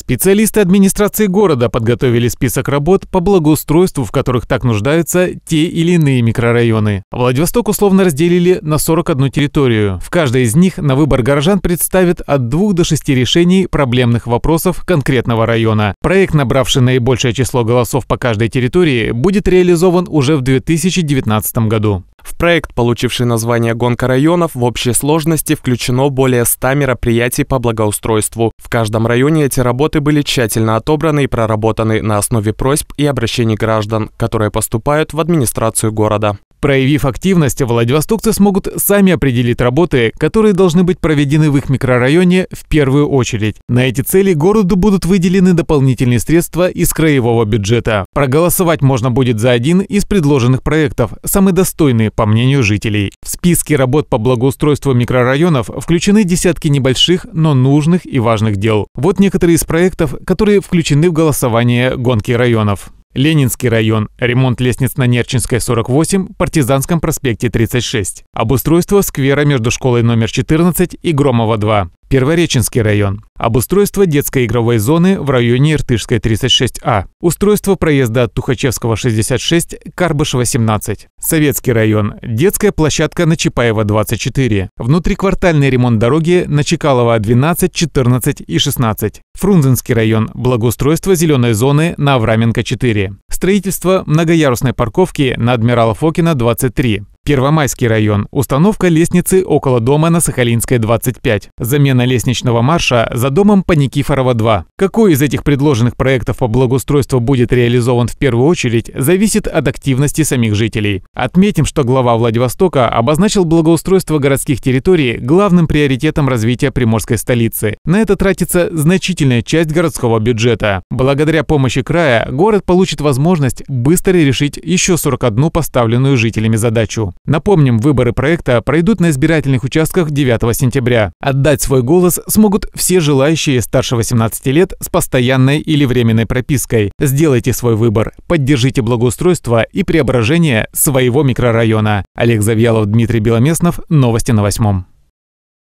Специалисты администрации города подготовили список работ по благоустройству, в которых так нуждаются те или иные микрорайоны. Владивосток условно разделили на 41 территорию. В каждой из них на выбор горожан представят от двух до шести решений проблемных вопросов конкретного района. Проект, набравший наибольшее число голосов по каждой территории, будет реализован уже в 2019 году. В проект, получивший название «Гонка районов», в общей сложности включено более 100 мероприятий по благоустройству. В каждом районе эти работы работы были тщательно отобраны и проработаны на основе просьб и обращений граждан, которые поступают в администрацию города. Проявив активность, владивостокцы смогут сами определить работы, которые должны быть проведены в их микрорайоне в первую очередь. На эти цели городу будут выделены дополнительные средства из краевого бюджета. Проголосовать можно будет за один из предложенных проектов, самый достойный, по мнению жителей. В списке работ по благоустройству микрорайонов включены десятки небольших, но нужных и важных дел. Вот некоторые из проектов, которые включены в голосование гонки районов. Ленинский район. Ремонт лестниц на Нерчинской 48, Партизанском проспекте 36. Обустройство сквера между школой номер 14 и Громова 2. Первореченский район. Обустройство детской игровой зоны в районе Иртышской 36А. Устройство проезда от Тухачевского 66 Карбыш 18. Советский район. Детская площадка на Чапаева 24. Внутриквартальный ремонт дороги на Чекалова 12, 14 и 16. Фрунзенский район. Благоустройство зеленой зоны на Авраменко 4. Строительство многоярусной парковки на Адмирала Фокина 23. Первомайский район. Установка лестницы около дома на Сахалинской, 25. Замена лестничного марша за домом по Никифорова, 2. Какой из этих предложенных проектов по благоустройству будет реализован в первую очередь, зависит от активности самих жителей. Отметим, что глава Владивостока обозначил благоустройство городских территорий главным приоритетом развития приморской столицы. На это тратится значительная часть городского бюджета. Благодаря помощи края город получит возможность быстро решить еще 41 поставленную жителями задачу. Напомним, выборы проекта пройдут на избирательных участках 9 сентября. Отдать свой голос смогут все желающие старше 18 лет с постоянной или временной пропиской. Сделайте свой выбор, поддержите благоустройство и преображение своего микрорайона. Олег Завьялов, Дмитрий Беломеснов. Новости на восьмом.